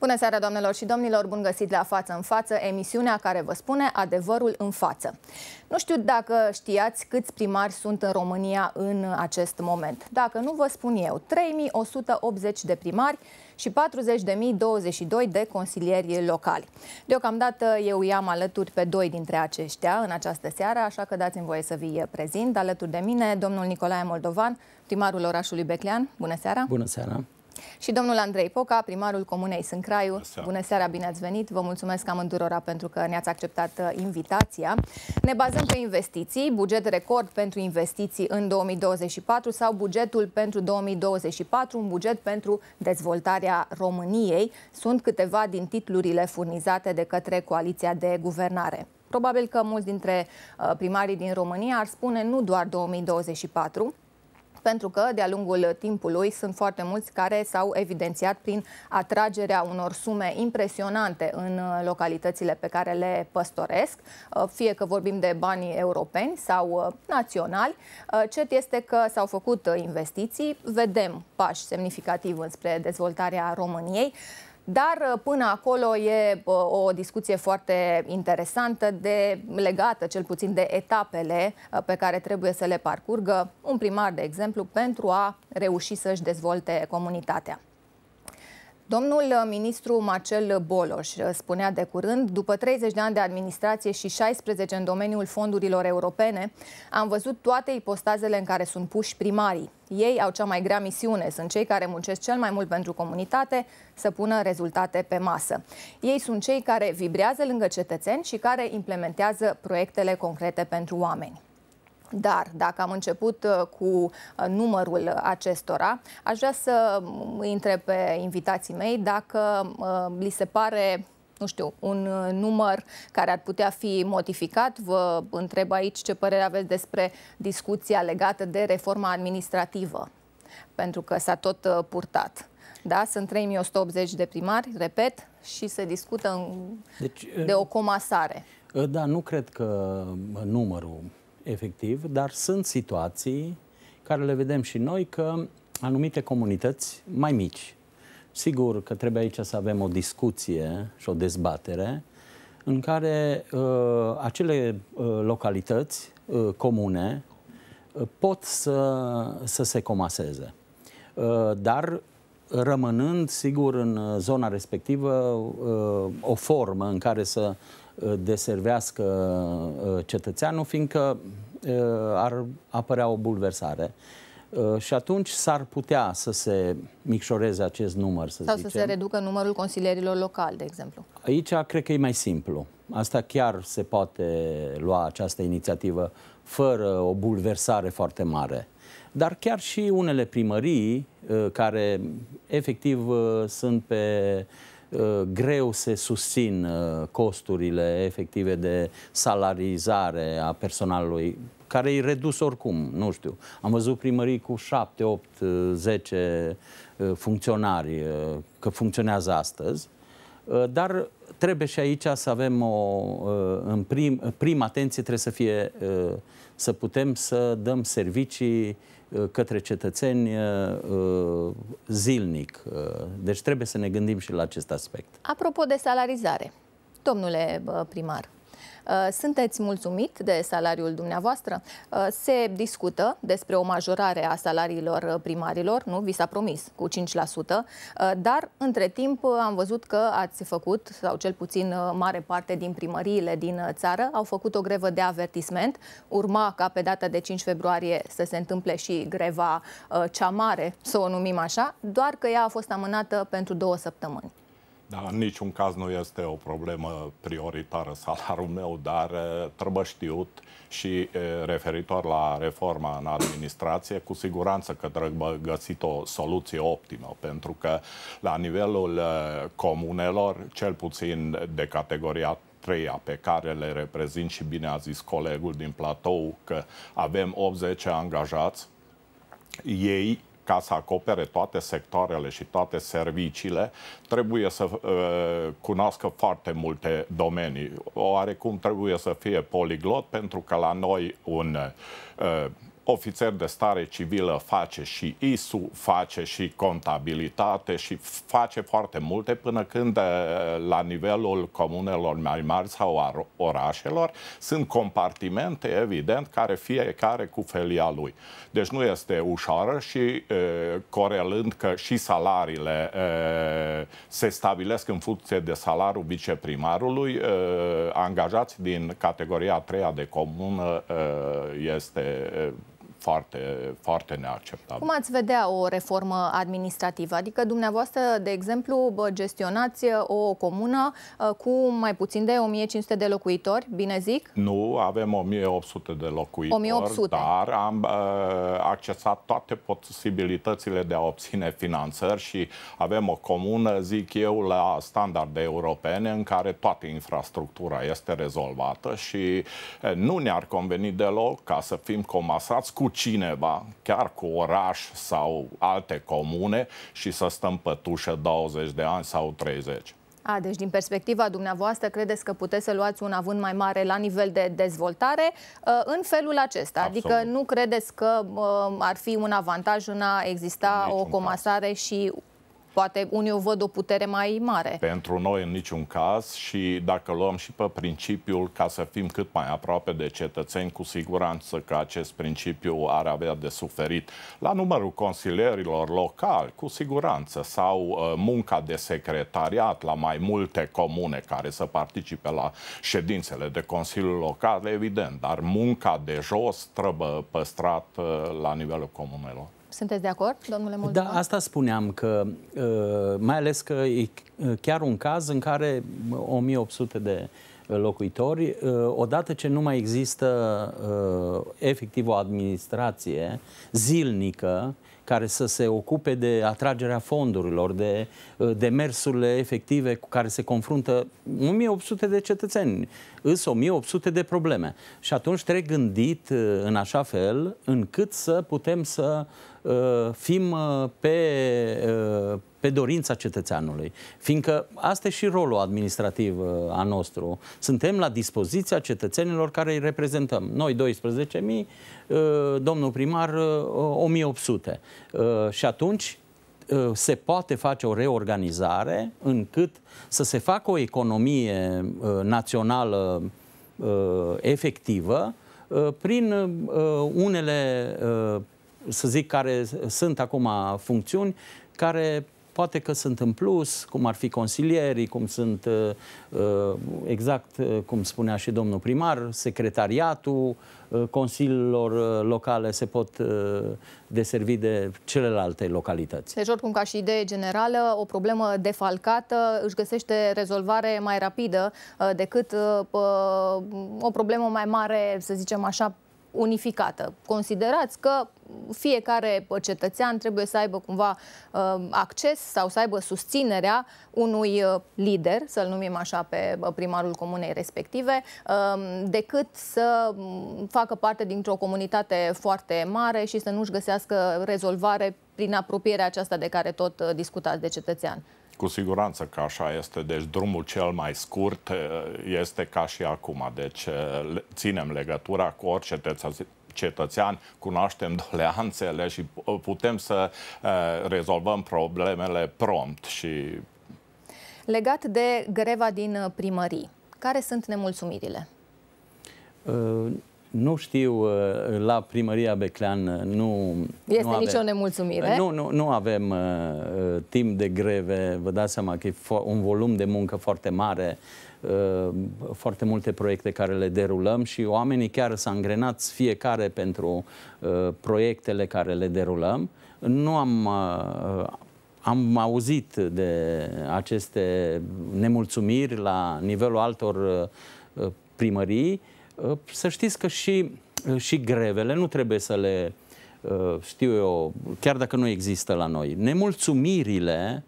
Bună seara, doamnelor și domnilor! Bun găsit la Față în Față, emisiunea care vă spune adevărul în față. Nu știu dacă știați câți primari sunt în România în acest moment. Dacă nu, vă spun eu, 3180 de primari și 40.022 de consilieri locali. Deocamdată eu i-am alături pe doi dintre aceștia în această seară, așa că dați-mi voie să vii prezint. Alături de mine, domnul Nicolae Moldovan, primarul orașului Beclean. Bună seara! Bună seara! și domnul Andrei Poca, primarul Comunei Sâncraiu. Bună seara, Bună seara bine ați venit! Vă mulțumesc amândurora pentru că ne-ați acceptat uh, invitația. Ne bazăm pe investiții, buget record pentru investiții în 2024 sau bugetul pentru 2024, un buget pentru dezvoltarea României. Sunt câteva din titlurile furnizate de către Coaliția de Guvernare. Probabil că mulți dintre uh, primarii din România ar spune nu doar 2024, pentru că de-a lungul timpului sunt foarte mulți care s-au evidențiat prin atragerea unor sume impresionante în uh, localitățile pe care le păstoresc, uh, fie că vorbim de banii europeni sau uh, naționali. Cert este că s-au făcut investiții, vedem pași semnificativ înspre dezvoltarea României. Dar uh, până acolo e uh, o discuție foarte interesantă de legată cel puțin de etapele uh, pe care trebuie să le parcurgă un primar, de exemplu, pentru a reuși să-și dezvolte comunitatea. Domnul uh, ministru Marcel Boloș uh, spunea de curând, după 30 de ani de administrație și 16 în domeniul fondurilor europene, am văzut toate ipostazele în care sunt puși primarii. Ei au cea mai grea misiune, sunt cei care muncesc cel mai mult pentru comunitate să pună rezultate pe masă. Ei sunt cei care vibrează lângă cetățeni și care implementează proiectele concrete pentru oameni. Dar dacă am început uh, cu uh, numărul acestora, aș vrea să îi pe invitații mei dacă uh, li se pare nu știu, un număr care ar putea fi modificat. Vă întreb aici ce părere aveți despre discuția legată de reforma administrativă, pentru că s-a tot purtat. Da, sunt 3180 de primari, repet, și se discută deci, de o comasare. Da, nu cred că numărul efectiv, dar sunt situații care le vedem și noi că anumite comunități mai mici, sigur că trebuie aici să avem o discuție și o dezbatere, în care uh, acele uh, localități uh, comune uh, pot să, să se comaseze. Uh, dar rămânând, sigur, în zona respectivă uh, o formă în care să deservească uh, cetățeanul, fiindcă uh, ar apărea o bulversare. Uh, și atunci s-ar putea să se micșoreze acest număr, să Sau zicem. să se reducă numărul consilierilor locali, de exemplu. Aici cred că e mai simplu. Asta chiar se poate lua această inițiativă fără o bulversare foarte mare. Dar chiar și unele primării care efectiv sunt pe Uh, greu se susțin uh, costurile efective de salarizare a personalului, care e redus oricum, nu știu. Am văzut primării cu 7, 8, 10 funcționari, uh, că funcționează astăzi, dar trebuie și aici să avem o, în prim, prim atenție trebuie să fie, să putem să dăm servicii Uh, către cetățeni uh, uh, zilnic. Deci trebuie să ne gândim și la acest aspect. Apropo de salarizare, domnule primar, Uh, sunteți mulțumit de salariul dumneavoastră? Uh, se discută despre o majorare a salariilor uh, primarilor, nu? Vi s-a promis cu 5%, dar între timp am văzut că ați făcut, sau cel puțin mare parte din primăriile din țară, au făcut o grevă de avertisment. Urma ca pe data de 5 februarie să se întâmple și greva cea mare, să o numim așa, doar că ea a fost amânată pentru două săptămâni. Da, în niciun caz nu este o problemă prioritară salarul meu, dar trebuie știut și referitor la reforma în administrație, cu siguranță că trebuie găsit o soluție optimă, pentru că la nivelul comunelor, cel puțin de categoria treia pe care le reprezint și bine a zis colegul din platou că avem 80 angajați, ei ca să acopere toate sectoarele și toate serviciile, trebuie să uh, cunoască foarte multe domenii. Oarecum trebuie să fie poliglot, pentru că la noi un uh, ofițer de stare civilă face și ISU, face și contabilitate și face foarte multe până când eh, la nivelul comunelor mai mari sau a orașelor sunt compartimente, evident, care fiecare cu felia lui. Deci nu este ușoară și e, eh, corelând că și salariile e, eh, se stabilesc în funcție de salariul viceprimarului, e, angajați din categoria a treia de comună este foarte, foarte neacceptabil. Cum ați vedea o reformă administrativă? Adică dumneavoastră, de exemplu, gestionați uh, o comună uh, cu mai puțin de 1500 de locuitori, bine zic? Nu, avem 1800 de locuitori, 1800. dar am uh, accesat toate posibilitățile de a obține finanțări și avem o comună, zic eu, la standarde europene în care toată infrastructura este rezolvată și uh, nu ne-ar conveni deloc ca să fim comasați cu cineva, chiar cu oraș sau alte comune și să stăm pe tușă 20 de ani sau 30. A, deci din perspectiva dumneavoastră, credeți că puteți să luați un avânt mai mare la nivel de dezvoltare uh, în felul acesta? Absolut. Adică nu credeți că uh, ar fi un avantaj în a exista în o comasare caz. și Poate unii o văd o putere mai mare. Pentru noi în niciun caz și dacă luăm și pe principiul ca să fim cât mai aproape de cetățeni, cu siguranță că acest principiu ar avea de suferit la numărul consilierilor locali, cu siguranță, sau uh, munca de secretariat la mai multe comune care să participe la ședințele de consiliu Local, evident, dar munca de jos trebuie păstrat uh, la nivelul comunelor. Sunteți de acord, domnule Moldovan? Da, asta spuneam, că uh, mai ales că e uh, chiar un caz în care 1800 uh, de locuitori, odată ce nu mai există efectiv o administrație zilnică care să se ocupe de atragerea fondurilor, de demersurile efective cu care se confruntă 1800 de cetățeni, însă 1800 de probleme. Și atunci trebuie gândit în așa fel încât să putem să uh, Ă, fim ă, pe, ă, pe dorința cetățeanului. Fiindcă asta e și rolul administrativ a nostru. Suntem la dispoziția cetățenilor care îi reprezentăm. Noi 12.000, domnul primar 1.800. Și atunci se poate face o reorganizare încât să se facă o economie națională efectivă prin unele să zic, care sunt acum funcțiuni, care poate că sunt în plus, cum ar fi consilierii, cum sunt, uh, uh, exact uh, cum spunea și domnul primar, secretariatul consiliilor locale se pot deservi de celelalte localități. Deci, oricum, ca și idee generală, o problemă defalcată își găsește rezolvare mai rapidă decât o problemă mai mare, să zicem așa, unificată. Considerați că fiecare cetățean trebuie să aibă cumva uh, acces sau să aibă susținerea unui uh, lider, să-l numim așa pe uh, primarul comunei respective, um, decât să mm, facă parte dintr-o comunitate foarte mare și să nu-și găsească rezolvare prin apropierea aceasta de care tot discutați de cetățean cu siguranță că așa este. Deci drumul cel mai scurt este ca și acum. Deci ținem legătura cu orice cetățean, cunoaștem doleanțele și putem să rezolvăm problemele prompt. Și... Legat de greva din primării, care sunt nemulțumirile? nu știu, uh, la primăria Beclean uh, nu... Este nu avem, nicio nemulțumire. Nu, nu, nu avem uh, uh, timp de greve, vă dați seama că e un volum de muncă foarte mare, uh, foarte multe proiecte care le derulăm și oamenii chiar s-au îngrenat fiecare pentru uh, proiectele care le derulăm. Nu am... Uh, am auzit de aceste nemulțumiri la nivelul altor primării Ă, să știți că și, ă, și grevele nu trebuie să le, ă, știu eu, chiar dacă nu există la noi, nemulțumirile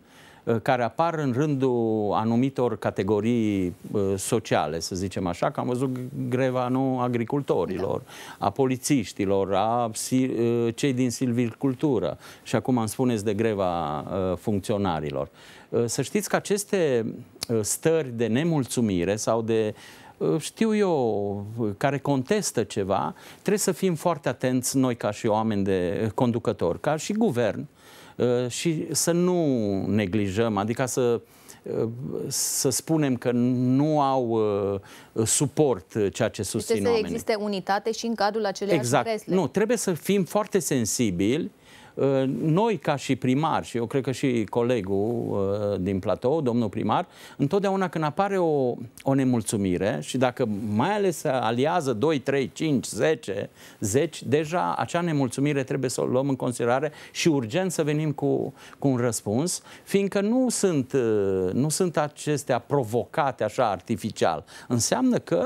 care apar în rândul anumitor categorii sociale, să zicem așa, că am văzut greva nu agricultorilor, da. a polițiștilor, a cei din silvicultură și acum îmi spuneți de greva funcționarilor. Să știți că aceste stări de nemulțumire sau de uh, Ă, știu eu, care contestă ceva, trebuie să fim foarte atenți noi ca și oameni de ă, conducători, ca și guvern, ă, și să nu neglijăm, adică să să spunem că nu au uh, suport ceea ce susțin trebuie oamenii. să existe unitate și în cadrul acelei exact. Nu, trebuie să fim foarte sensibili Ă, noi, ca și primar, și eu cred că și colegul ă, din platou, domnul primar, întotdeauna când apare o, o nemulțumire și dacă mai ales se aliază 2, 3, 5, 10, 10, deja acea nemulțumire trebuie să o luăm în considerare și urgent să venim cu, cu un răspuns, fiindcă nu sunt, ă, nu sunt acestea provocate așa artificial. Înseamnă că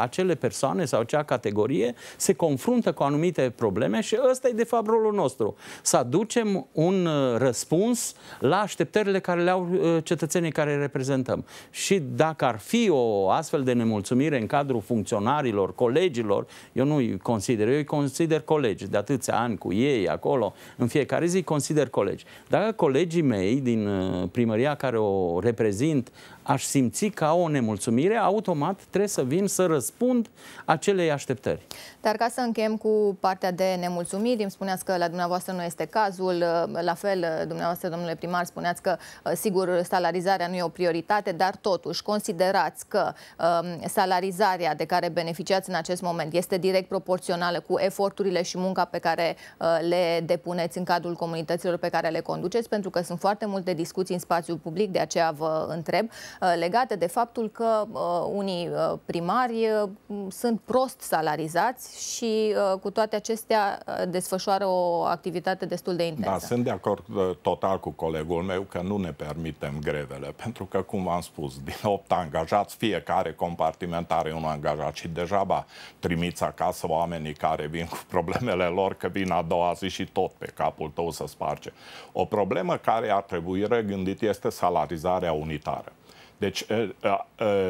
acele persoane sau acea categorie se confruntă cu anumite probleme și ăsta e de fapt rolul nostru să aducem un uh, răspuns la așteptările care le au uh, cetățenii care îi reprezentăm. Și dacă ar fi o astfel de nemulțumire în cadrul funcționarilor, colegilor, eu nu îi consider, eu îi consider colegi de atâția ani cu ei acolo, în fiecare zi consider colegi. Dacă colegii mei din uh, primăria care o reprezint aș simți ca o nemulțumire, automat trebuie să vin să răspund acelei așteptări. Dar ca să încheiem cu partea de nemulțumiri, îmi spuneați că la dumneavoastră nu este este cazul. Uh, la fel, uh, dumneavoastră, domnule primar, spuneați că, uh, sigur, salarizarea nu e o prioritate, dar totuși considerați că um, salarizarea de care beneficiați în acest moment este direct proporțională cu eforturile și munca pe care le depuneți în cadrul comunităților pe care le conduceți, pentru că sunt foarte multe discuții în spațiul public, de aceea vă întreb, legate de faptul că unii primari sunt prost salarizați și cu toate acestea desfășoară o activitate dezbate destul de intensă. Da, sunt de acord uh, total cu colegul meu că nu ne permitem grevele, pentru că, cum v-am spus, din 8 angajați, fiecare compartimentare e un angajat și ba trimiți acasă oamenii care vin cu problemele lor, că vin a doua zi și tot pe capul tău să sparge. O problemă care ar trebui regândit este salarizarea unitară. Deci uh, uh,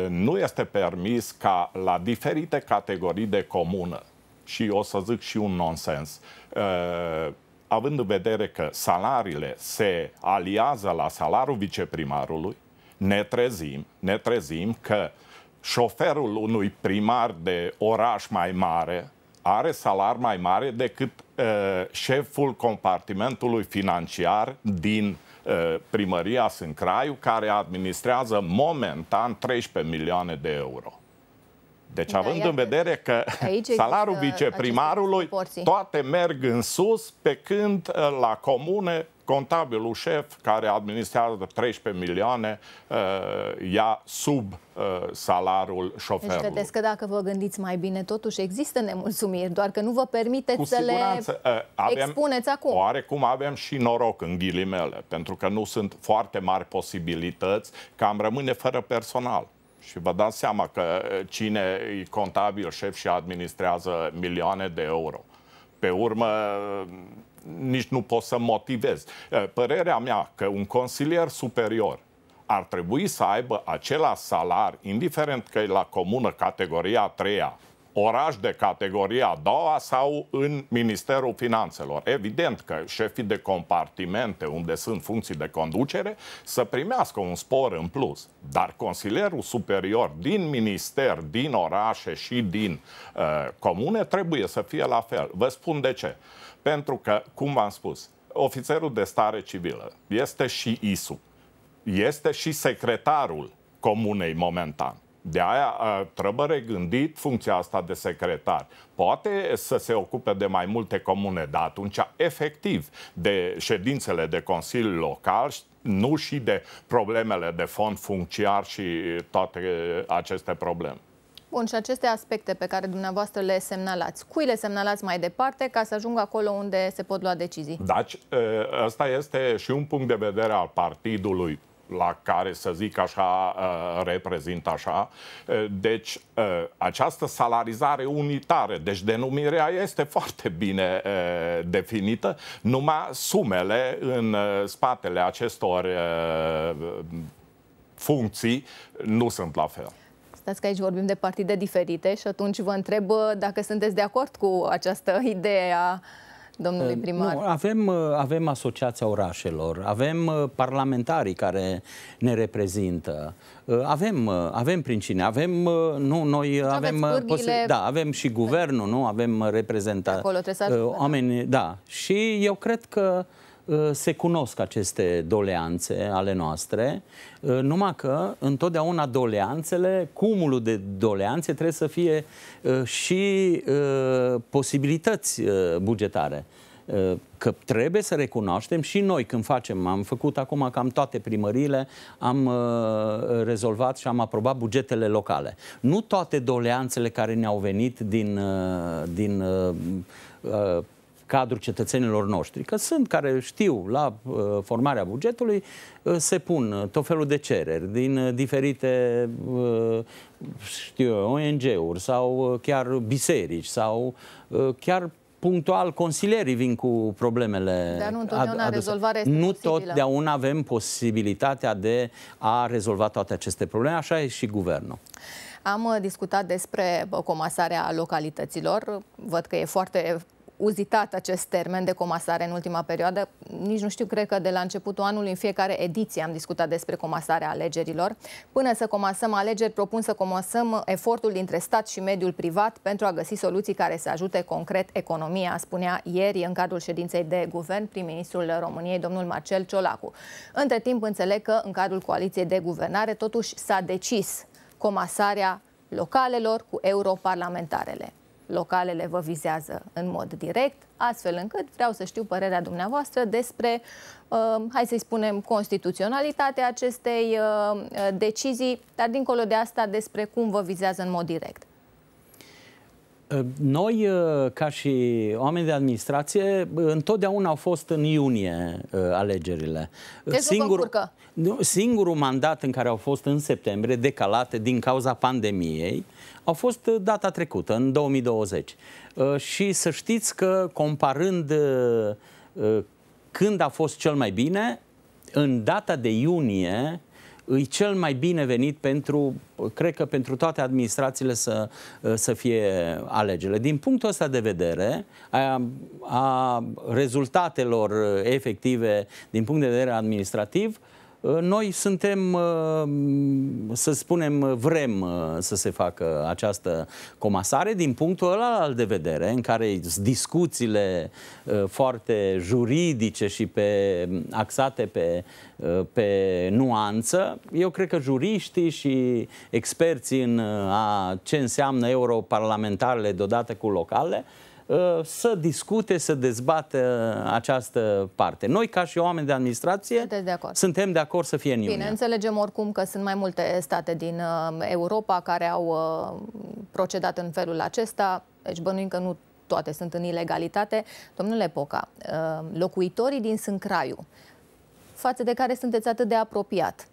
nu este permis ca la diferite categorii de comună, și o să zic și un nonsens, având în vedere că salariile se aliază la salariul viceprimarului, ne trezim, ne trezim că șoferul unui primar de oraș mai mare are salar mai mare decât uh, șeful compartimentului financiar din uh, primăria Sâncraiu, care administrează momentan 13 milioane de euro. Deci da, având da, în vedere că salariul viceprimarului, toate merg în sus, pe când uh, la comune contabilul șef care administrează 13 milioane uh, ia sub uh, salarul deci, șoferului. Deci credeți că dacă vă gândiți mai bine, totuși există nemulțumiri, doar că nu vă permiteți Cu să le avem, expuneți acum. Oarecum avem și noroc în ghilimele, pentru că nu sunt foarte mari posibilități că am rămâne fără personal. Și vă dați seama că eh, cine e contabil șef și administrează milioane de euro. Pe urmă, mm, nici nu pot să motivez. Eh, părerea mea că un consilier superior ar trebui să aibă același salar, indiferent că e la comună categoria a treia oraș de categoria a doua sau în Ministerul Finanțelor. Evident că șefii de compartimente, unde sunt funcții de conducere, să primească un spor în plus. Dar consilierul superior din minister, din orașe și din uh, comune trebuie să fie la fel. Vă spun de ce. Pentru că, cum v-am spus, ofițerul de stare civilă este și ISU, este și secretarul comunei momentan de aia trebuie regândit funcția asta de secretar. Poate să se ocupe de mai multe comune, dar atunci efectiv de ședințele de Consiliu Local, nu și de problemele de fond funciar și toate aceste probleme. Bun, și aceste aspecte pe care dumneavoastră le semnalați, cui le semnalați mai departe ca să ajungă acolo unde se pot lua decizii? Deci, ăsta este și un punct de vedere al partidului la care, să zic așa, uh, reprezintă așa. Uh, deci, uh, această salarizare unitară, deci denumirea este foarte bine definită, numai sumele în spatele acestor funcții nu sunt la fel. Stați că aici vorbim de partide diferite și atunci vă întreb dacă sunteți de acord cu această idee a domnului uh, primar? Nu, avem, uh, avem Asociația Orașelor, avem uh, parlamentarii care ne reprezintă, avem, avem prin cine, avem, nu, noi avem, pârghile... da, avem și guvernul, nu, avem reprezentat da. oameni, da, și eu cred că Ă, se cunosc aceste doleanțe ale noastre, ă, numai că întotdeauna doleanțele, cumulul de doleanțe trebuie să fie ă, și posibilități bugetare că trebuie să recunoaștem și noi când facem, am făcut acum cam toate primăriile, am uh, rezolvat și am aprobat bugetele locale. Nu toate doleanțele care ne-au venit din, uh, din uh, cadrul cetățenilor noștri, că sunt care știu la uh, formarea bugetului uh, se pun uh, tot felul de cereri din diferite știu ONG-uri sau chiar biserici sau chiar punctual consilierii vin cu problemele Dar nu întotdeauna aduse. rezolvarea este Nu posibilă. totdeauna avem posibilitatea de a rezolva toate aceste probleme, așa e și guvernul. Am discutat despre comasarea localităților. Văd că e foarte uzitat acest termen de comasare în ultima perioadă. Nici nu știu, cred că de la începutul anului, în fiecare ediție am discutat despre comasarea alegerilor. Până să comasăm alegeri, propun să comasăm efortul dintre stat și mediul privat pentru a găsi soluții care să ajute concret economia, spunea ieri în cadrul ședinței de guvern prim-ministrul României, domnul Marcel Ciolacu. Între timp, înțeleg că în cadrul coaliției de guvernare, totuși s-a decis comasarea localelor cu europarlamentarele localele vă vizează în mod direct, astfel încât vreau să știu părerea dumneavoastră despre, uh, hai să-i spunem, constituționalitatea acestei uh, decizii, dar dincolo de asta despre cum vă vizează în mod direct. Uh, noi, ca și oameni de administrație, întotdeauna au fost în iunie alegerile. Singur, singurul mandat în care au fost în septembrie, decalate din cauza pandemiei, au fost uh, data trecută, în 2020. Uh, și să știți că comparând uh, când a fost cel mai bine, în data de iunie e cel mai bine venit pentru, cred că pentru toate administrațiile să, să fie alegele. Din punctul ăsta de vedere, a, a rezultatelor efective din punct de vedere administrativ, uh, noi suntem, uh, să spunem, vrem uh, să se facă această comasare din punctul ăla de vedere, în care discuțiile uh, foarte juridice și pe, axate pe, pe nuanță, eu cred că juriștii și experții în a ce înseamnă europarlamentarele deodată cu locale, Uh, să discute, să dezbată această parte. Noi, ca și oameni de administrație, de acord. suntem de acord să fie în Bine, înțelegem oricum că sunt mai multe state din uh, Europa care au uh, procedat în felul acesta, deci bănuim că nu toate sunt în ilegalitate. Domnule Poca, locuitorii din Sâncraiu, față de care sunteți atât de apropiat,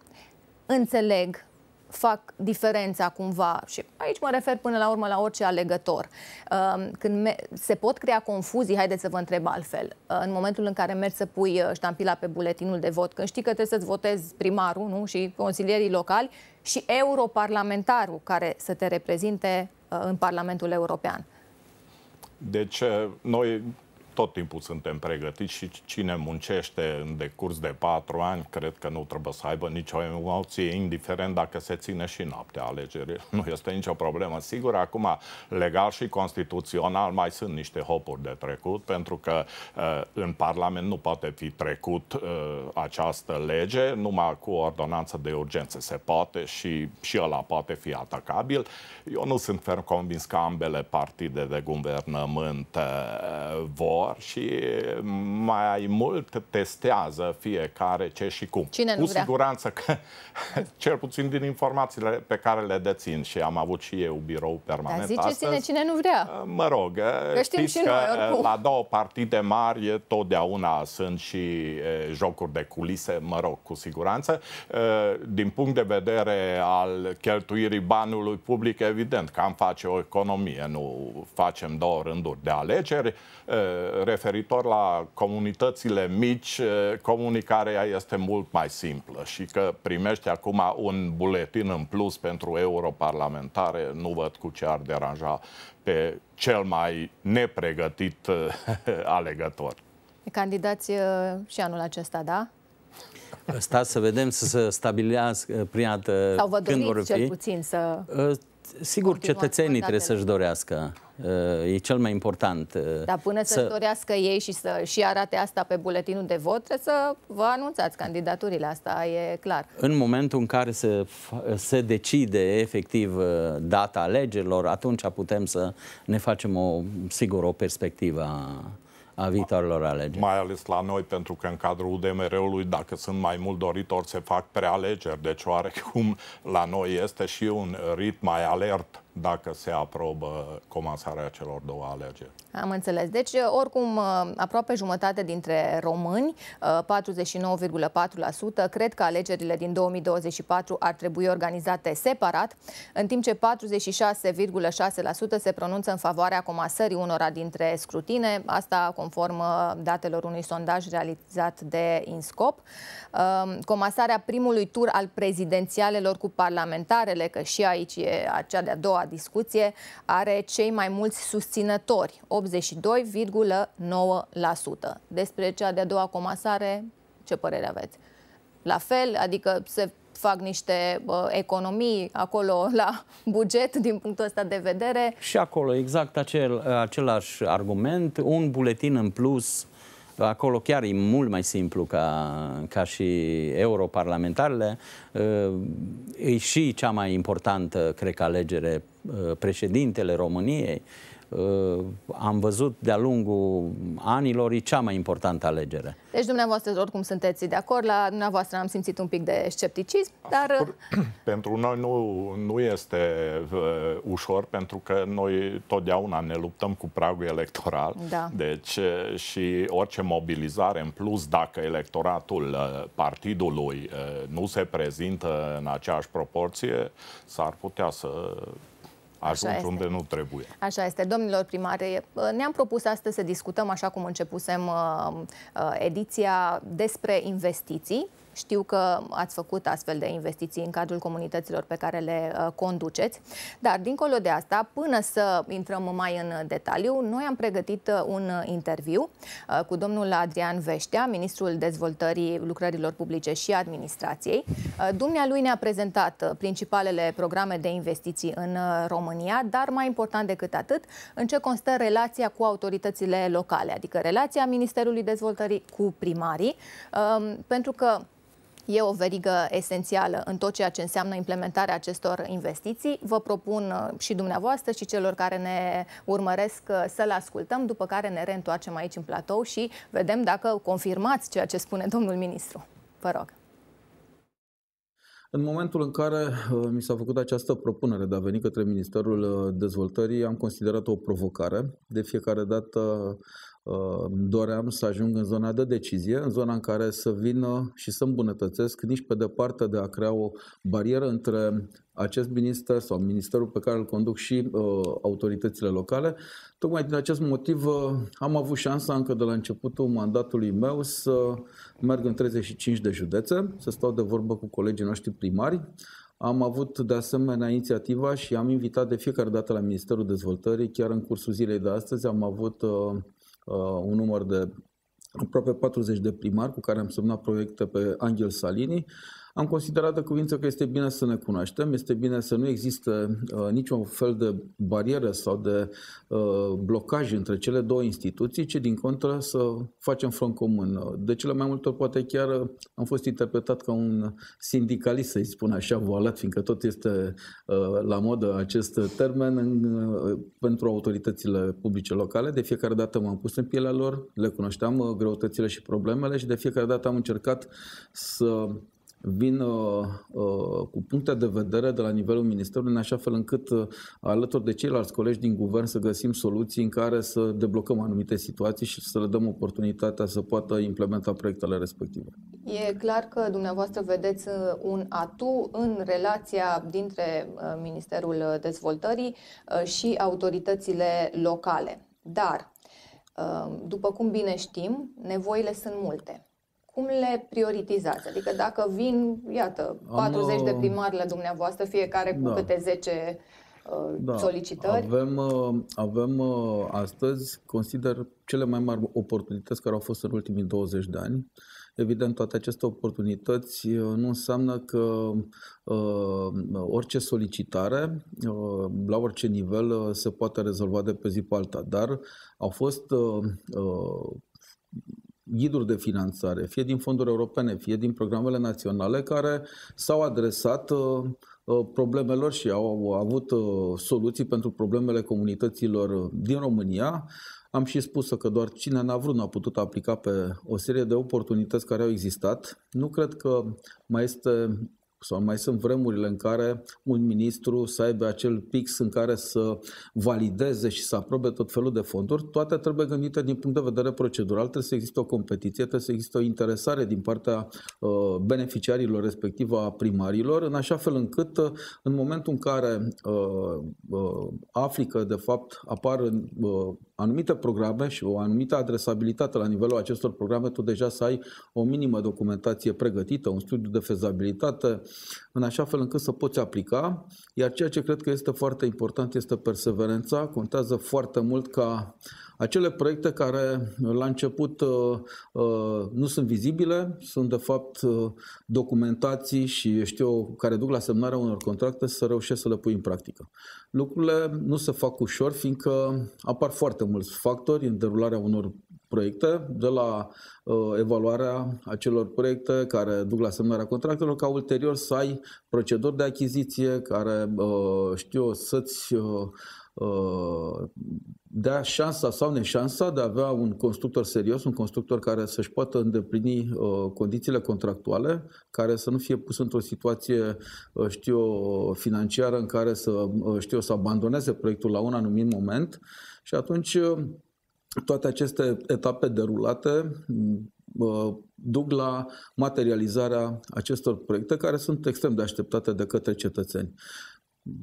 înțeleg fac diferența cumva și aici mă refer până la urmă la orice alegător. Um, când se pot crea confuzii, haideți să vă întreb altfel, uh, în momentul în care mergi să pui uh, ștampila pe buletinul de vot, când știi că trebuie să-ți votezi primarul nu? și consilierii locali și europarlamentarul care să te reprezinte uh, în Parlamentul European. Deci noi tot timpul suntem pregătiți și cine muncește în decurs de patru ani, cred că nu trebuie să aibă nicio emoție, indiferent dacă se ține și noaptea alegerii. Nu este nicio problemă. Sigur, acum, legal și constituțional, mai sunt niște hopuri de trecut, pentru că uh, în Parlament nu poate fi trecut uh, această lege, numai cu ordonanță de urgență se poate și, și ăla poate fi atacabil. Eu nu sunt ferm convins că ambele partide de guvernământ uh, vor lor și mai mult testează fiecare ce și cum. Cine Cu siguranță că, cel puțin din informațiile pe care le dețin și am avut și eu birou permanent Dar astăzi. cine, cine nu vrea. Uh, mă rog, uh, că știm și că noi, uh, la două partide mari totdeauna sunt și jocuri de culise, mă rog, cu siguranță. Din punct de vedere al cheltuirii banului public, evident că am face o economie, nu facem două rânduri de alegeri referitor la comunitățile mici, eh, comunicarea este mult mai simplă și că primești acum un buletin în plus pentru europarlamentare, nu văd cu ce ar deranja pe cel mai nepregătit eh, alegător. Candidați eh, și anul acesta, da? Stați să vedem să se stabilească prima dată Sau vă doriți, când vor fi. cel puțin să... Sigur, cetățenii trebuie să-și dorească. Uh, e cel mai important. Uh, Dar până să-și să... dorească ei și să și arate asta pe buletinul de vot, trebuie să vă anunțați candidaturile. Asta e clar. În momentul în care se, se decide efectiv uh, data alegerilor, atunci putem să ne facem o, sigur o perspectivă a viitorilor alegeri. Mai ales la noi, pentru că în cadrul UDMR-ului, dacă sunt mai mult doritori, se fac prealegeri. Deci oarecum la noi este și un ritm mai alert dacă se aprobă comasarea celor două alegeri. Am înțeles. Deci, oricum, aproape jumătate dintre români, 49,4%, cred că alegerile din 2024 ar trebui organizate separat, în timp ce 46,6% se pronunță în favoarea comasării unora dintre scrutine, asta conform uh, datelor unui sondaj realizat de INSCOP. Um, comasarea primului tur al prezidențialelor cu parlamentarele, că și aici e acea de-a doua doua discuție, are cei mai mulți susținători, 82,9%. Despre cea de-a doua comasare, ce părere aveți? La fel, adică se fac niște uh, economii acolo la buget din punctul ăsta de vedere. Și acolo exact acel, același argument, un buletin în plus acolo chiar e mult mai simplu ca, ca și europarlamentarele. Uh, e și cea mai importantă, cred că, alegere uh, președintele României. Uh, am văzut de-a lungul anilor, e cea mai importantă alegere. Deci dumneavoastră oricum sunteți de acord, la dumneavoastră am simțit un pic de scepticism, dar... Uh, pentru noi nu, nu este uh, ușor, pentru că noi totdeauna ne luptăm cu pragul electoral, da. deci și orice mobilizare în plus, dacă electoratul partidului nu se prezintă în aceeași proporție, s-ar putea să Așa atunci este. unde nu trebuie. Așa este. Domnilor primare, ne-am propus astăzi să discutăm, așa cum începusem uh, uh, ediția, despre investiții. Știu că ați făcut astfel de investiții în cadrul comunităților pe care le uh, conduceți, dar dincolo de asta, până să intrăm mai în detaliu, noi am pregătit uh, un uh, interviu cu domnul Adrian Veștea, ministrul dezvoltării lucrărilor publice și administrației. Dumnealui ne-a prezentat principalele programe de investiții în România, dar mai important decât atât, în ce constă relația cu autoritățile locale, adică relația Ministerului Dezvoltării cu primarii, um, pentru că E o verigă esențială în tot ceea ce înseamnă implementarea acestor investiții. Vă propun uh, și dumneavoastră și celor care ne urmăresc uh, să-l ascultăm, după care ne reîntoarcem aici în platou și vedem dacă confirmați ceea ce spune domnul ministru. Vă rog. În momentul în care uh, mi s-a făcut această propunere de a veni către Ministerul Dezvoltării, am considerat o provocare. De fiecare dată doream să ajung în zona de decizie, în zona în care să vină și să îmbunătățesc nici pe departe de a crea o barieră între acest minister sau ministerul pe care îl conduc și uh, autoritățile locale. Tocmai din acest motiv uh, am avut șansa încă de la începutul mandatului meu să merg în 35 de județe, să stau de vorbă cu colegii noștri primari, am avut de asemenea inițiativa și am invitat de fiecare dată la Ministerul Dezvoltării, chiar în cursul zilei de astăzi am avut uh, Uh, un număr de aproape 40 de primari cu care am semnat proiecte pe Angel Salini am considerat de cuvință că este bine să ne cunoaștem, este bine să nu există uh, niciun fel de barieră sau de uh, blocaj între cele două instituții, ci din contră să facem front comun. De cele mai multe ori poate chiar uh, am fost interpretat ca un sindicalist, să-i spun așa, voalat, fiindcă tot este uh, la modă acest termen în, uh, pentru autoritățile publice locale. De fiecare dată m-am pus în pielea lor, le cunoșteam uh, greutățile și problemele și de fiecare dată am încercat să vin uh, uh, cu puncte de vedere de la nivelul Ministerului, în așa fel încât, uh, alături de ceilalți colegi din guvern, să găsim soluții în care să deblocăm anumite situații și să le dăm oportunitatea să poată implementa proiectele respective. E clar că dumneavoastră vedeți uh, un atu în relația dintre uh, Ministerul Dezvoltării uh, și autoritățile locale. Dar, după cum bine știm, nevoile sunt multe cum le prioritizați? Adică dacă vin, iată, 40 Am, de uh, primari la dumneavoastră, fiecare cu da. câte 10 uh, da. solicitări. Avem, uh, avem uh, astăzi, consider, cele mai mari oportunități care au fost în ultimii 20 de ani. Evident, toate aceste oportunități nu înseamnă că uh, orice solicitare, uh, la orice nivel, se poate rezolva de pe zi pe alta, dar au fost uh, ghiduri de finanțare, fie din fonduri europene, fie din programele naționale, care s-au adresat uh, uh, problemelor și au avut uh, soluții pentru problemele comunităților din România. Am și spus că doar cine n-a vrut n-a putut aplica pe o serie de oportunități care au existat. Nu cred că mai este sau mai sunt vremurile în care un ministru să aibă acel pix în care să valideze și să aprobe tot felul de fonduri. Toate trebuie gândite din punct de vedere procedural. Trebuie să existe o competiție, trebuie să existe o interesare din partea uh, beneficiarilor, respectiv a primarilor, în așa fel încât uh, în momentul în care uh, afli că de fapt apar anumite programe și o anumită adresabilitate la nivelul acestor programe, tu deja să ai o minimă documentație pregătită, un studiu de fezabilitate, în așa fel încât să poți aplica. Iar ceea ce cred că este foarte important este perseverența. Contează foarte mult ca acele proiecte care uh, la început uh, uh, nu sunt vizibile, sunt de fapt documentații și știu care duc la semnarea unor contracte să reușești să le pui în practică. Lucrurile nu se fac ușor fiindcă apar foarte mulți factori în derularea unor proiecte, de la uh, evaluarea acelor proiecte care duc la semnarea contractelor, ca ulterior să ai proceduri de achiziție care, uh, știu, să-ți uh, Uh, dea șansa sau neșansa de a avea un constructor serios, un constructor care să-și poată îndeplini uh, condițiile contractuale, care să nu fie pus într-o situație, uh, știu financiară în care să, știu să abandoneze proiectul la un anumit moment și atunci toate aceste etape derulate duc la materializarea acestor proiecte care sunt extrem de așteptate de către cetățeni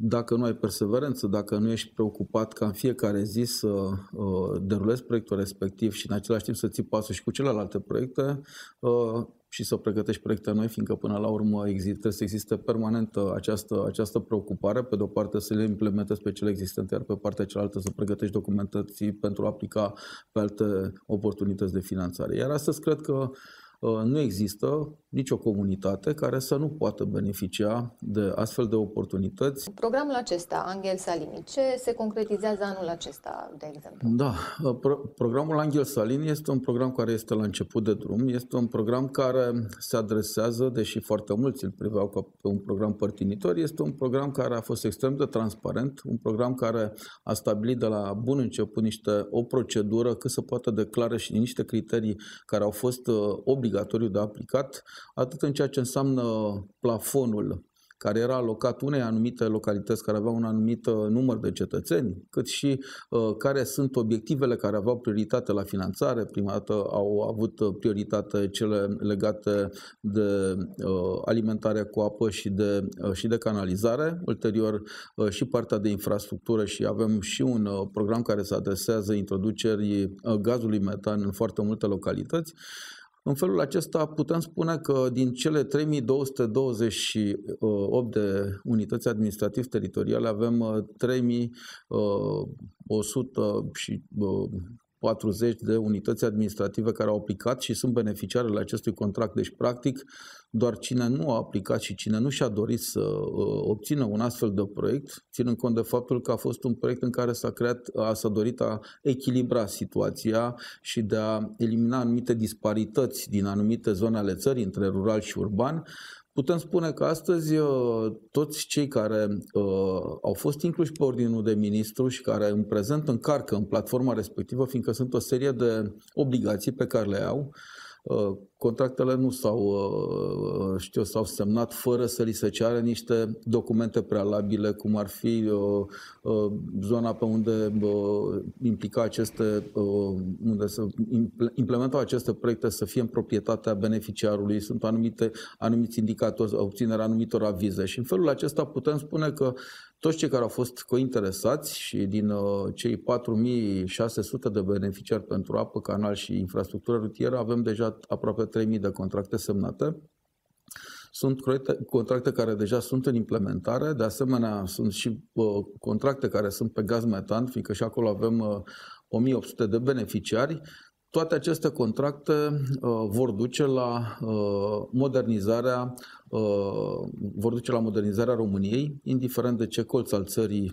dacă nu ai perseverență, dacă nu ești preocupat ca în fiecare zi să uh, derulezi proiectul respectiv și în același timp să ții pasul și cu celelalte proiecte uh, și să pregătești proiecte noi, fiindcă până la urmă trebuie să existe permanent uh, această, această preocupare, pe de o parte să le implementezi pe cele existente, iar pe partea cealaltă să pregătești documentații pentru a aplica pe alte oportunități de finanțare. Iar astăzi cred că uh, Uh, nu există nicio comunitate care să nu poată beneficia de astfel de oportunități. Programul acesta, Angel Salini, ce se concretizează anul acesta, de exemplu? Da, uh, pro- programul Angel Salini este un program care este la început de drum, este un program care se adresează, deși foarte mulți îl priveau ca pe un program părtinitor, este un program care a fost extrem de transparent, un program care a stabilit de la bun început niște, o procedură cât să poată declară și niște criterii care au fost obligatorii uh, obligatoriu de aplicat, atât în ceea ce înseamnă plafonul care era alocat unei anumite localități care aveau un anumit uh, număr de cetățeni, cât și uh, care sunt obiectivele care aveau prioritate la finanțare. Prima dată au avut uh, prioritate cele legate de uh, alimentare cu apă și de, uh, și de canalizare, ulterior uh, și partea de infrastructură și avem și un program care se adresează introducerii gazului metan în foarte multe localități în felul acesta putem spune că din cele 3228 de unități administrativ-teritoriale avem 3100 uh, uh, și uh, 40 de unități administrative care au aplicat și sunt beneficiarele acestui contract. Deci, practic, doar cine nu a aplicat și cine nu și-a dorit să uh, obțină un astfel de proiect, ținând cont de faptul că a fost un proiect în care s-a creat, a, uh, s-a dorit a echilibra situația și de a elimina anumite disparități din anumite zone ale țării, între rural și urban, Putem spune că astăzi uh, toți cei care uh, au fost incluși pe ordinul de ministru și care în prezent încarcă în platforma respectivă, fiindcă sunt o serie de obligații pe care le au, uh, contractele nu s-au, uh, uh, știu, s-au semnat fără să li se ceară niște documente prealabile, cum ar fi uh, zona pe unde implica aceste, unde se implementau aceste proiecte să fie în proprietatea beneficiarului, sunt anumite, anumiți indicatori, obținerea anumitor avize și în felul acesta putem spune că toți cei care au fost cointeresați și din cei 4600 de beneficiari pentru apă, canal și infrastructură rutieră, avem deja aproape 3.000 de contracte semnate. Sunt contracte care deja sunt în implementare, de asemenea sunt și contracte care sunt pe gaz metan, fiindcă și acolo avem 1800 uh, de beneficiari. Toate aceste contracte uh, vor duce la uh, modernizarea vor duce la modernizarea României, indiferent de ce colț al țării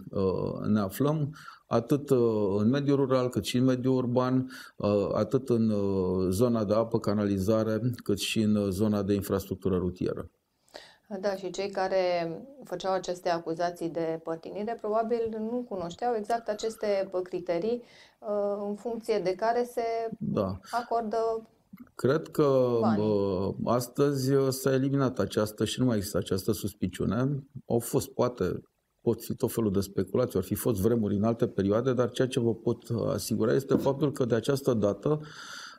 ne aflăm atât uh, în mediul rural, cât și în mediul urban, uh, atât în uh, zona de apă, canalizare, cât și în zona de infrastructură rutieră. Da, și cei care făceau aceste acuzații de părtinire probabil nu cunoșteau exact aceste criterii în funcție de care se da. acordă Cred că banii. astăzi s-a eliminat această și nu mai există această suspiciune. Au fost poate pot fi tot felul de speculații, ar fi fost vremuri în alte perioade, dar ceea ce vă pot uh, asigura este faptul că de această dată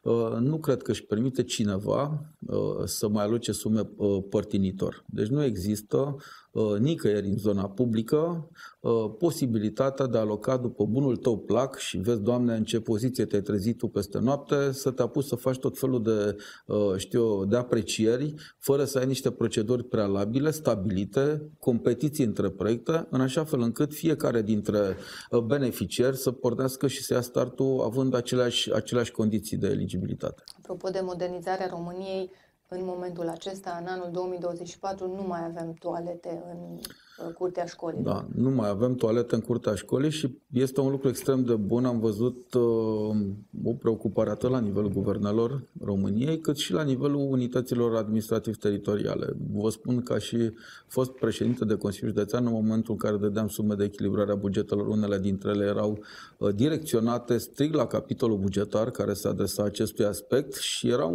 uh, nu cred că își permite cineva uh, să mai aloce sume părtinitor. Deci nu există Uh, nicăieri în zona publică uh, posibilitatea de a aloca după bunul tău plac și vezi, Doamne, în ce poziție te-ai trezit tu peste noapte, să te apuci să faci tot felul de, uh, știu, de aprecieri, fără să ai niște proceduri prealabile, stabilite, competiții între proiecte, în așa fel încât fiecare dintre beneficiari să pornească și să ia startul având aceleași, aceleași condiții de eligibilitate. Apropo de modernizarea României, în momentul acesta, în anul 2024, nu mai avem toalete în în curtea școlii. Da, nu mai avem toaletă în curtea școlii și este un lucru extrem de bun. Am văzut uh, o preocupare atât la nivelul guvernelor României, cât și la nivelul unităților administrativ-teritoriale. Vă spun că și fost președinte de Consiliul Județean, în momentul în care dădeam sume de echilibrare a bugetelor, unele dintre ele erau uh, direcționate strict la capitolul bugetar care se adresa acestui aspect și erau,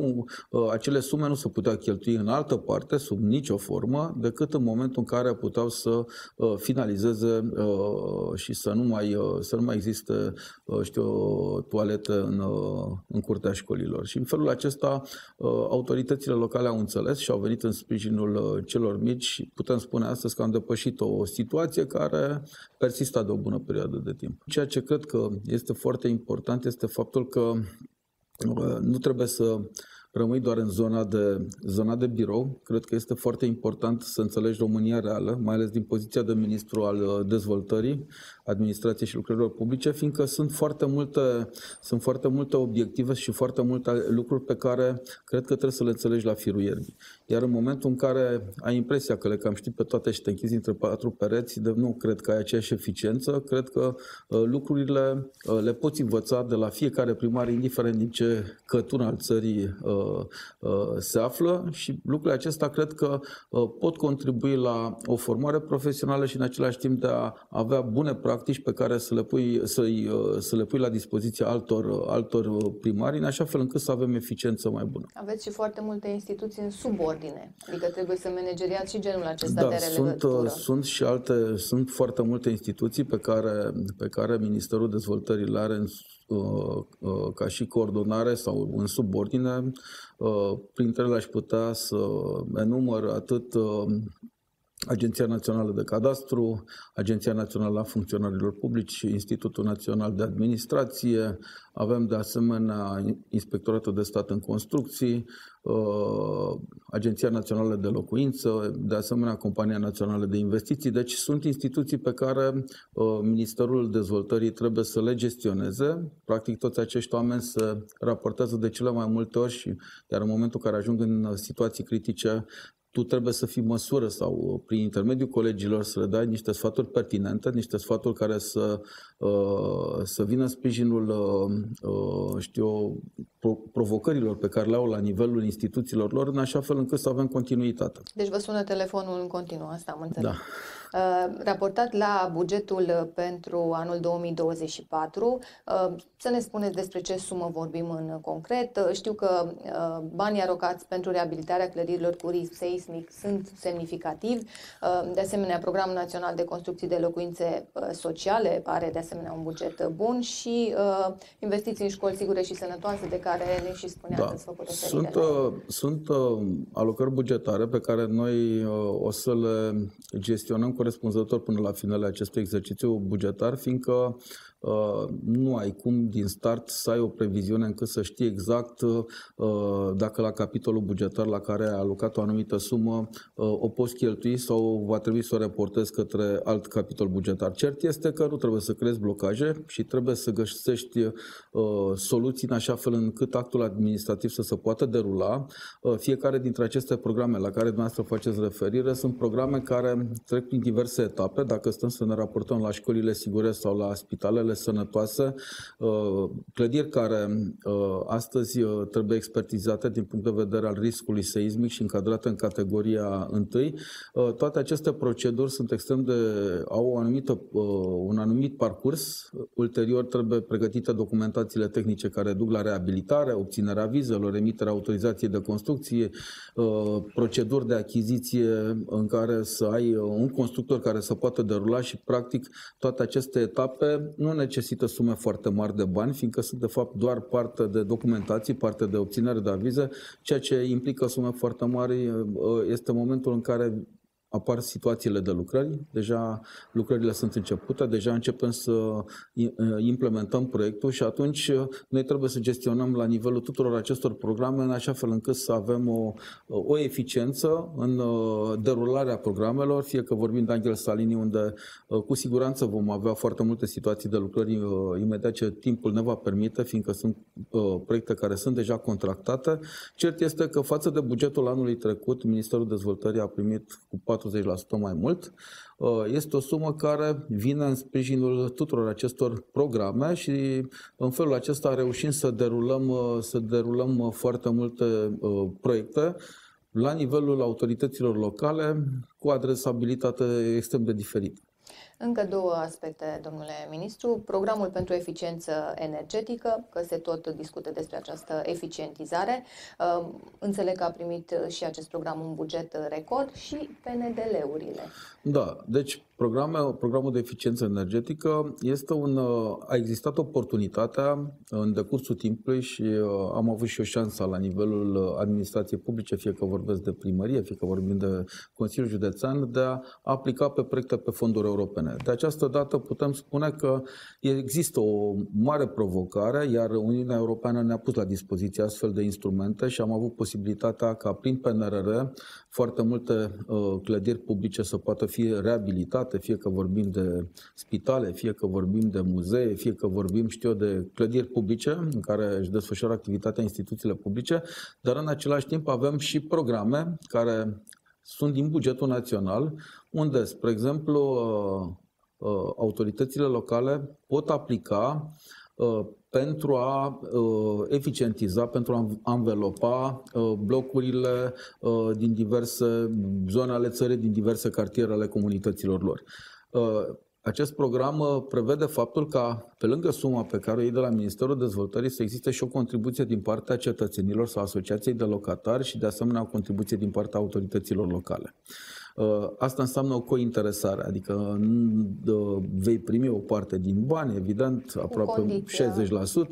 uh, acele sume nu se puteau cheltui în altă parte, sub nicio formă, decât în momentul în care puteau să să uh, finalizeze uh, și să nu mai, uh, să nu mai existe știu, toaletă în, în curtea școlilor. Și în felul acesta autoritățile locale au înțeles și au venit în sprijinul celor mici. Putem spune astăzi că am depășit o situație care persista de o bună perioadă de timp. Ceea ce cred că este foarte important este faptul că nu trebuie să rămâi doar în zona de, zona de birou. Cred că este foarte important să înțelegi România reală, mai ales din poziția de ministru al uh, dezvoltării administrației și lucrurilor publice, fiindcă sunt foarte multe, sunt foarte multe obiective și foarte multe lucruri pe care cred că trebuie să le înțelegi la firul ierbii. Iar în momentul în care ai impresia că le cam știi pe toate și te închizi între patru pereți, de nu cred că ai aceeași eficiență, cred că ă, lucrurile ă, le poți învăța de la fiecare primar, indiferent din ce cătun al țării ă, se află și lucrurile acestea cred că pot contribui la o formare profesională și în același timp de a avea bune practici practici pe care să le pui, să uh, să le pui la dispoziția altor, uh, altor uh, primari, în așa fel încât să avem eficiență mai bună. Aveți și foarte multe instituții în subordine, adică trebuie să manageriați și genul acesta da, de relevătură. sunt, sunt și alte, sunt foarte multe instituții pe care, pe care Ministerul Dezvoltării le are în ca și coordonare sau în subordine. Printre ele aș putea să enumăr atât Agenția Națională de Cadastru, Agenția Națională a Funcționarilor Publici, Institutul Național de Administrație, avem de asemenea Inspectoratul de Stat în Construcții, uh, Agenția Națională de Locuință, de asemenea Compania Națională de Investiții. Deci sunt instituții pe care uh, Ministerul Dezvoltării trebuie să le gestioneze. Practic toți acești oameni se raportează de cele mai multe ori și iar în momentul în care ajung în situații critice tu trebuie să fii măsură sau uh, prin intermediul colegilor să le dai niște sfaturi pertinente, niște sfaturi care să, uh, să vină sprijinul uh, știu, provocărilor pe care le au la nivelul instituțiilor lor, în așa fel încât să avem continuitate. Deci vă sună telefonul în continuu, asta am înțeles. Da. Uh, raportat la bugetul uh, pentru anul 2024, uh, să ne spuneți despre ce sumă vorbim în concret. Știu că banii arocați pentru reabilitarea clădirilor cu risc seismic sunt semnificativi. De asemenea, Programul Național de Construcții de Locuințe Sociale are de asemenea un buget bun și investiții în școli sigure și sănătoase de care ne și spunea da. făcut sunt, sunt alocări bugetare pe care noi o să le gestionăm corespunzător până la finele acestui exercițiu bugetar, fiindcă Uh, nu ai cum din start să ai o previziune încât să știi exact uh, dacă la capitolul bugetar la care ai alocat o anumită sumă uh, o poți cheltui sau va trebui să o reportezi către alt capitol bugetar. Cert este că nu trebuie să creezi blocaje și trebuie să găsești soluții în așa fel încât actul administrativ să se poată derula. Fiecare dintre aceste programe la care dumneavoastră faceți referire sunt programe care trec prin diverse etape. Dacă stăm să ne raportăm la școlile sigure sau la spitalele clădirile sănătoase, uh, clădiri care uh, astăzi uh, trebuie expertizate din punct de vedere al riscului seismic și încadrate în categoria 1. Toate aceste proceduri sunt extrem de, au o anumită, un anumit parcurs. Ulterior trebuie pregătite documentațiile tehnice care duc la reabilitare, obținerea vizelor, emiterea autorizației de construcție, proceduri de achiziție în care să ai un constructor care să poată derula și practic toate aceste etape nu ne necesită sume foarte mari de bani, fiindcă sunt de fapt doar parte de documentații, parte de obținere de aviză, ceea ce implică sume foarte mari. Este momentul în care apar situațiile de lucrări, deja lucrările sunt începute, deja începem să implementăm proiectul și atunci noi trebuie să gestionăm la nivelul tuturor acestor programe în așa fel încât să avem o, o eficiență în derularea programelor, fie că vorbim de Angel Salini, unde cu siguranță vom avea foarte multe situații de lucrări imediat ce timpul ne va permite, fiindcă sunt proiecte care sunt deja contractate. Cert este că față de bugetul anului trecut, Ministerul Dezvoltării a primit cu mai mult. Uh, este o sumă care vine în sprijinul tuturor acestor programe și în felul acesta reușim să derulăm, uh, să derulăm uh, foarte multe proiecte la nivelul autorităților locale cu adresabilitate extrem de diferită. Încă două aspecte, domnule ministru. Programul pentru eficiență energetică, că se tot discută despre această eficientizare. Înțeleg că a primit și acest program un buget record și PNDL-urile. Da, deci Programe, programul de eficiență energetică este un, a existat oportunitatea în decursul timpului și uh, am avut și o șansă la nivelul uh, administrației publice, fie că vorbesc de primărie, fie că vorbim de Consiliul Județean, de a aplica pe proiecte pe fonduri europene. De această dată putem spune că există o mare provocare, iar Uniunea Europeană ne-a pus la dispoziție astfel de instrumente și am avut posibilitatea ca prin PNRR foarte multe uh, clădiri publice să poată fi reabilitate artă, fie că vorbim de spitale, fie că vorbim de muzee, fie că vorbim, știu eu, de clădiri publice în care își desfășoară activitatea instituțiile publice, dar în același timp avem și programe care sunt din bugetul național, unde, spre exemplu, uh, uh, autoritățile locale pot aplica uh, Uh, pentru a uh, eficientiza, pentru a învelopa uh, blocurile din diverse zone ale țării, din diverse cartiere ale comunităților lor. Acest program prevede faptul ca, pe lângă suma pe care o iei de la Ministerul Dezvoltării, să existe și o contribuție din partea cetățenilor sau asociației de locatari și, de asemenea, o contribuție din partea autorităților locale. Uh, asta înseamnă o cointeresare, adică uh, vei primi o parte din bani, evident, aproape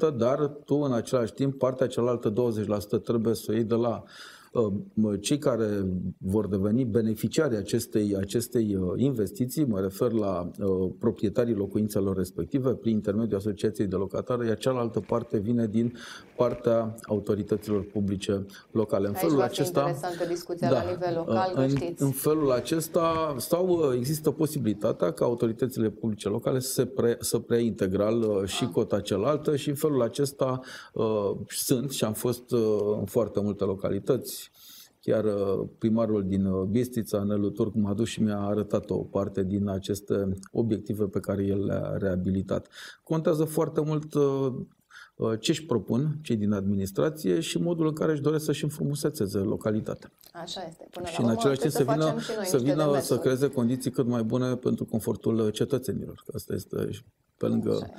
60%, dar tu în același timp partea cealaltă 20% trebuie să o iei de la uh, Ehm, cei care vor deveni beneficiari acestei, acestei uh, investiții, mă refer la uh, proprietarii locuințelor respective prin intermediul Asociației de Locatare, iar cealaltă parte vine din partea autorităților publice locale. În Aici felul acesta, discuția da, la nivel local, în, știți. în felul acesta sau uh, există posibilitatea ca autoritățile publice locale să, pre, să preia integral și ah. cota cealaltă și în felul acesta uh, sunt și am fost uh, în foarte multe localități Chiar uh, primarul din uh, Bistrița, Nelu Turc, m-a dus și mi-a arătat o parte din aceste obiective pe care el le-a reabilitat. Contează foarte mult uh, ce își propun cei din administrație și modul în care își doresc să-și înfrumusețeze localitatea. Așa este. Până la și în același timp să vină, să, vină să creeze condiții cât mai bune pentru confortul cetățenilor. Asta este pe lângă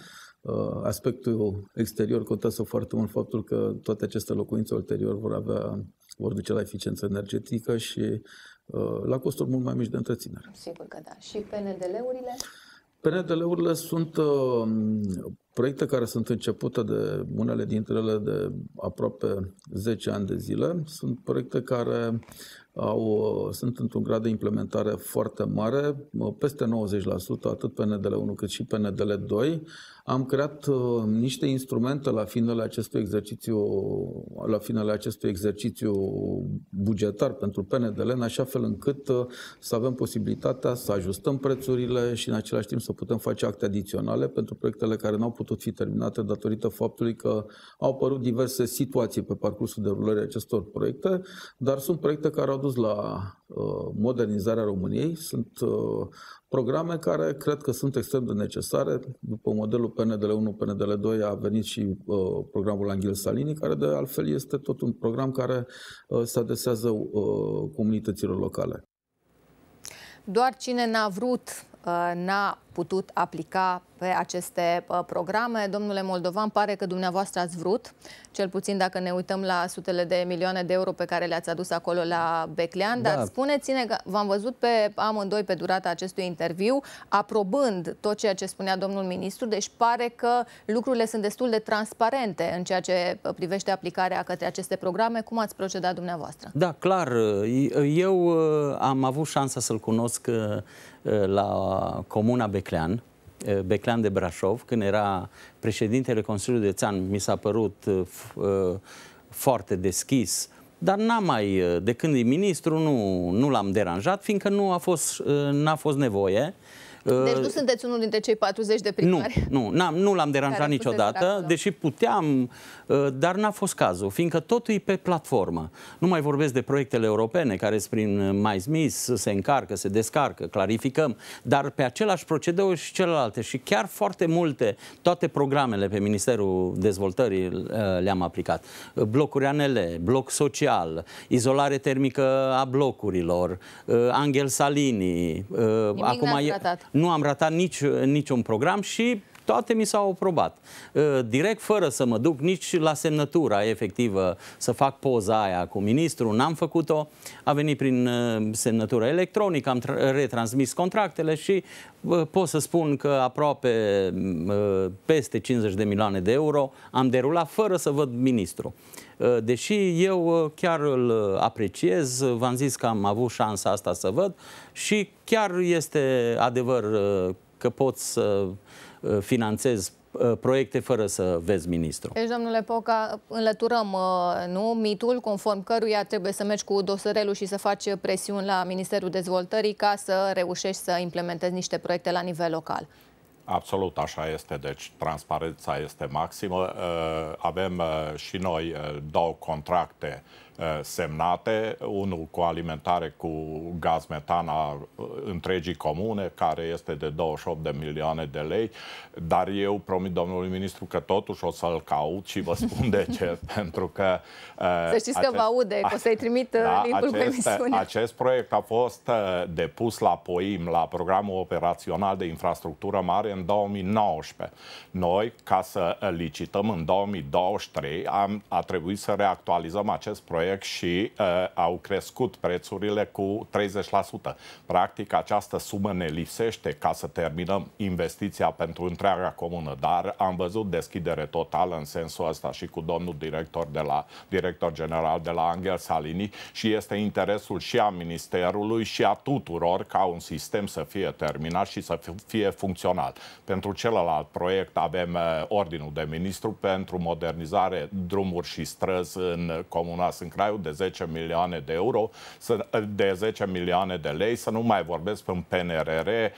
aspectul exterior, contează foarte mult faptul că toate aceste locuințe ulterior vor avea vor duce la eficiență energetică și uh, la costuri mult mai mici de întreținere. Sigur că da. Și PNDL-urile? PNDL-urile sunt uh, Proiecte care sunt începute de unele dintre ele de aproape 10 ani de zile sunt proiecte care au, sunt într-un grad de implementare foarte mare, peste 90%, atât pe NDL1 cât și pe NDL2. Am creat uh, niște instrumente la finele acestui exercițiu, la finele acestui exercițiu bugetar pentru PNDL, în așa fel încât uh, să avem posibilitatea să ajustăm prețurile și în același timp să putem face acte adiționale pentru proiectele care nu au putut fi terminate datorită faptului că au apărut diverse situații pe parcursul derulării acestor proiecte, dar sunt proiecte care au dus la uh, modernizarea României, sunt uh, programe care cred că sunt extrem de necesare. După modelul PNDL 1, PNDL 2 a venit și uh, programul Anghel Salini, care de altfel este tot un program care se adesează comunităților locale. Doar cine n-a vrut, n-a putut aplica pe aceste uh, programe. Domnule Moldovan, pare că dumneavoastră ați vrut, cel puțin dacă ne uităm la sutele de milioane de euro pe care le-ați adus acolo la Beclean, da. dar spuneți-ne că v-am văzut pe amândoi pe durata acestui interviu, aprobând tot ceea ce spunea domnul ministru, deci pare că lucrurile sunt destul de transparente în ceea ce uh, privește aplicarea către aceste programe. Cum ați procedat dumneavoastră? Da, clar. Eu uh, am avut șansa să-l cunosc la Comuna Beclean Beclean, eh, Beclean de Brașov, când era președintele Consiliului de țan mi s-a părut eh, eh, foarte deschis, dar n-am mai, de când e ministru, nu, nu l-am deranjat, fiindcă nu a fost, n-a fost nevoie. Uh, deci uh, nu sunteți unul dintre cei 40 de primari? Nu, nu, nu l-am deranjat niciodată, acolo. deși puteam, uh, dar n-a fost cazul, fiindcă totul e pe platformă. Nu mai vorbesc de proiectele europene care sunt prin MySmith, uh, se încarcă, se descarcă, clarificăm, dar pe același procedeu și celelalte și chiar foarte multe, toate programele pe Ministerul Dezvoltării le-am aplicat. Blocuri ANL, bloc social, izolare termică a blocurilor, Angel Salini, Nimic acum e, nu am ratat nici, niciun program și toate mi s-au aprobat. Ă, direct, fără să mă duc nici la semnătura efectivă să fac poza aia cu ministrul, n-am făcut-o, a venit prin ă, semnătură electronică, am retransmis contractele și ă, pot să spun că aproape peste 50 de milioane de euro am derulat fără să văd ministrul. Deși eu chiar îl apreciez, v-am zis că am avut șansa asta să văd și chiar este adevăr că pot să Uh, finanțez uh, proiecte fără să vezi ministru. Deci, domnule Poca, înlăturăm uh, nu, mitul conform căruia trebuie să mergi cu dosărelul și să faci presiuni la Ministerul Dezvoltării ca să reușești să implementezi niște proiecte la nivel local. Absolut, așa este. Deci, transparența este maximă. Avem și noi două contracte Eh, semnate, unul cu alimentare cu gaz metan a eh, întregii comune, care este de 28 de milioane de lei, dar eu promit domnului ministru că totuși o să-l caut și vă spun de ce, pentru că... Eh, să știți acest, că vă aude, că o să-i trimit da, acest, pe misiune. Acest proiect a fost depus la POIM, la Programul Operațional de Infrastructură Mare, în 2019. Noi, ca să licităm în 2023, am, a trebuit să reactualizăm acest proiect proiect și uh, au crescut prețurile cu 30%. Practic, această sumă ne lipsește ca să terminăm investiția pentru întreaga comună, dar am văzut deschidere totală în sensul ăsta și cu domnul director, de la, director general de la Angel Salini și este interesul și a Ministerului și a tuturor ca un sistem să fie terminat și să fie funcțional. Pentru celălalt proiect avem uh, ordinul de ministru pentru modernizare drumuri și străzi în comuna Sâncăr Craiu de 10 milioane de euro, de 10 milioane de lei, să nu mai vorbesc în PNRR, eh,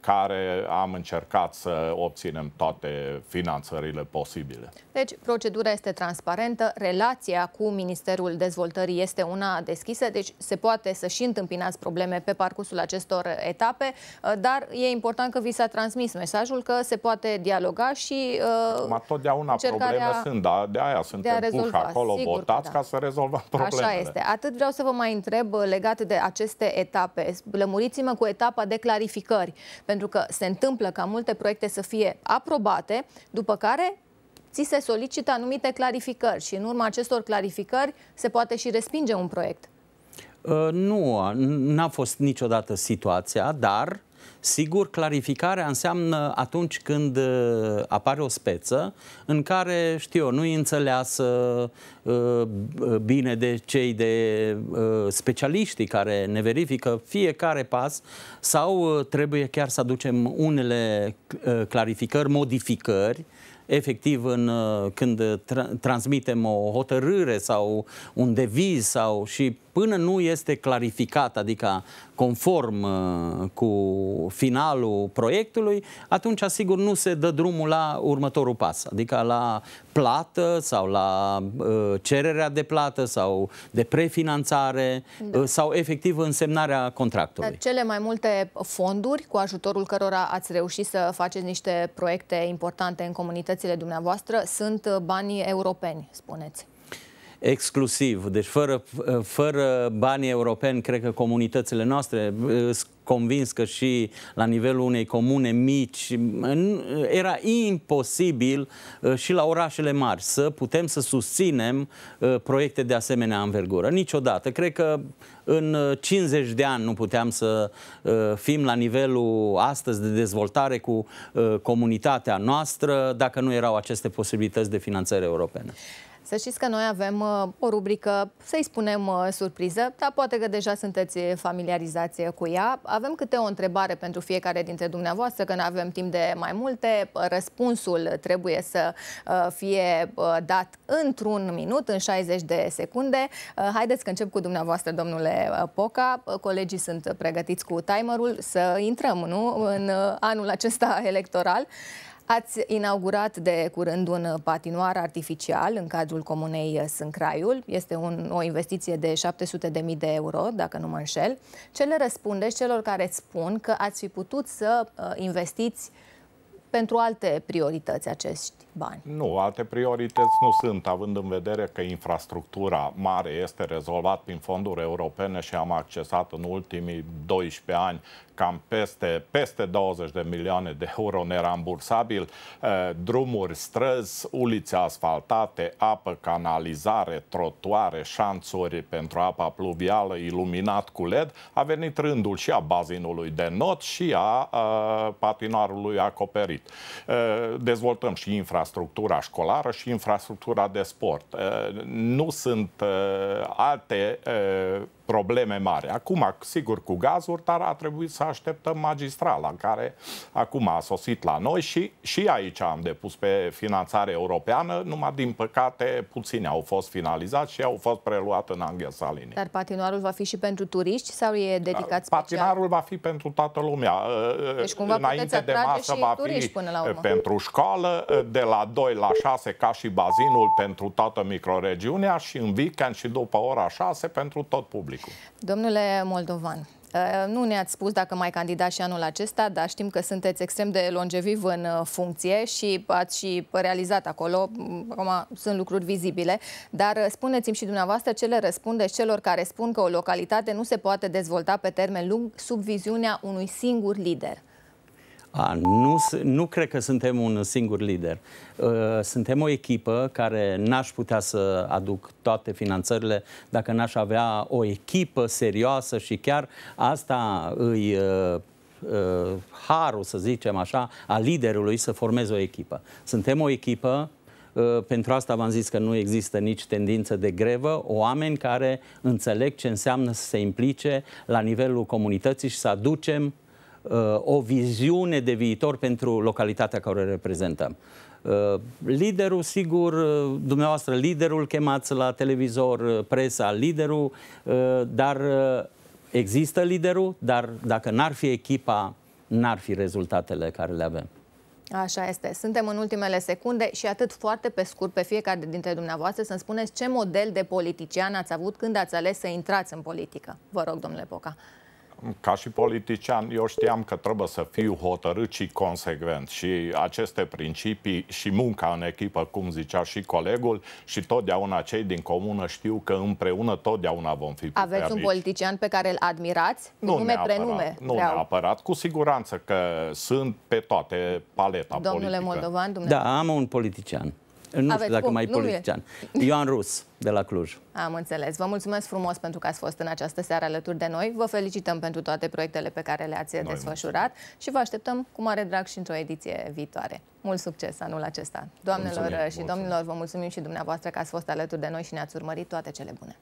care am încercat să obținem toate finanțările posibile. Deci, procedura este transparentă, relația cu Ministerul Dezvoltării este una deschisă, deci se poate să și întâmpinați probleme pe parcursul acestor etape, eh, dar e important că vi s-a transmis mesajul că se poate dialoga și uh, Acum, totdeauna probleme sunt, da, de aia suntem puși acolo, sigur, votați da. ca să rezolvăm problemele. Așa este. Atât vreau să vă mai întreb uh, legat de aceste etape. Lămuriți-mă cu etapa de clarificări, pentru că se întâmplă ca multe proiecte să fie aprobate, după care ți se solicită anumite clarificări și în urma acestor clarificări se poate și respinge un proiect. Uh, nu, n-a fost niciodată situația, dar Sigur, clarificarea înseamnă atunci când uh, apare o speță în care, știu eu, nu-i înțeleasă uh, uh, bine de cei de specialiștii care ne verifică fiecare pas sau trebuie chiar să aducem unele clarificări, modificări efectiv în, când tra transmitem o hotărâre sau un deviz sau și până nu este clarificat, adică conform uh, cu finalul proiectului, atunci sigur nu se dă drumul la următorul pas, adică la plată sau la uh, cererea de plată sau de prefinanțare da. Uh, sau efectiv însemnarea contractului. Dar cele mai multe fonduri cu ajutorul cărora ați reușit să faceți niște proiecte importante în comunitățile dumneavoastră sunt banii europeni, spuneți exclusiv, deci fără, fără banii europeni, cred că comunitățile noastre eh, sunt convins că și la nivelul unei comune mici era imposibil eh, și la orașele mari să putem să susținem eh, proiecte de asemenea învergură. Niciodată. Cred că în 50 de ani nu puteam să fim la nivelul astăzi de dezvoltare cu comunitatea noastră dacă nu erau aceste posibilități de finanțare europene. Să știți că noi avem uh, o rubrică, să-i spunem uh, surpriză, dar poate că deja sunteți familiarizați cu ea. Avem câte o întrebare pentru fiecare dintre dumneavoastră, că nu avem timp de mai multe. Răspunsul trebuie să uh, fie dat într-un minut, în 60 de secunde. Haideți că încep cu dumneavoastră, domnule Poca. Colegii sunt pregătiți cu timerul să intrăm, nu? În anul acesta electoral. Ați inaugurat de curând un patinoar artificial în cadrul comunei Sâncraiul. Este un, o investiție de 700.000 de euro, dacă nu mă înșel. Ce le răspundeți celor care îți spun că ați fi putut să uh, investiți pentru alte priorități acești bani? Nu, alte priorități nu sunt, având în vedere că infrastructura mare este rezolvat prin fonduri europene și am accesat în ultimii 12 ani cam peste, peste 20 de milioane de euro nerambursabil, eh, drumuri, străzi, ulițe asfaltate, apă, canalizare, trotuare, șanțuri pentru apa pluvială, iluminat cu LED, a venit rândul și a bazinului de not și a, a patinarului acoperit. Eh, dezvoltăm și infrastructura școlară și infrastructura de sport. Eh, nu sunt alte probleme mari. Acum, sigur, cu gazuri, dar a trebuit să așteptăm magistrala, care acum a sosit la noi și, și aici am depus pe finanțare europeană, numai din păcate puține au fost finalizați și au fost preluate în Anghia Salini. Dar patinoarul va fi și pentru turiști sau e dedicat da, special? Patinarul va fi pentru toată lumea. Ă, ă, deci cumva Înainte de masă va fi până la urmă. pentru școală, ă, de la 2 la 6 ca și bazinul pentru toată microregiunea și în weekend și după ora 6 pentru tot public publicul. Domnule Moldovan, uh, nu ne-ați spus dacă mai candidați și anul acesta, dar știm că sunteți extrem de longeviv în uh, funcție și ați și realizat acolo, mm, acum sunt lucruri vizibile, dar uh, spuneți-mi și dumneavoastră ce le răspundeți celor care spun că o localitate nu se poate dezvolta pe termen lung sub viziunea unui singur lider. A, nu, nu cred că suntem un singur lider. Ă, suntem o echipă care n-aș putea să aduc toate finanțările dacă n-aș avea o echipă serioasă și chiar asta îi ă, ă, harul, să zicem așa, a liderului să formeze o echipă. Suntem o echipă pentru asta v-am zis că nu există nici tendință de grevă, oameni care înțeleg ce înseamnă să se implice la nivelul comunității și să aducem Uh, o viziune de viitor pentru localitatea care o reprezentăm. Uh, liderul, sigur, uh, dumneavoastră, liderul chemați la televizor, presa, liderul, dar există liderul, dar dacă n-ar fi echipa, n-ar fi rezultatele care le avem. Așa este. Suntem în ultimele secunde și atât foarte pe scurt pe fiecare dintre dumneavoastră să-mi spuneți ce model de politician ați avut când ați ales să intrați în politică. Vă rog, domnule Poca ca și politician, eu știam că trebuie să fiu hotărât și consecvent și aceste principii și munca în echipă, cum zicea și colegul, și totdeauna cei din comună știu că împreună totdeauna vom fi puternici. Aveți un politician pe care îl admirați? Nu nume, neapărat, prenume, nu vreau. neapărat, cu siguranță că sunt pe toate paleta Domnule politică. Moldovan, dumneavoastră. Da, am un politician nu Aveți, știu dacă cum? mai politician. Ioan Rus, de la Cluj. Am înțeles. Vă mulțumesc frumos pentru că ați fost în această seară alături de noi. Vă felicităm pentru toate proiectele pe care le-ați desfășurat mulțumesc. și vă așteptăm cu mare drag și într-o ediție viitoare. Mult succes anul acesta. Doamnelor mulțumim, și mulțumim. domnilor, vă mulțumim și dumneavoastră că ați fost alături de noi și ne-ați urmărit toate cele bune.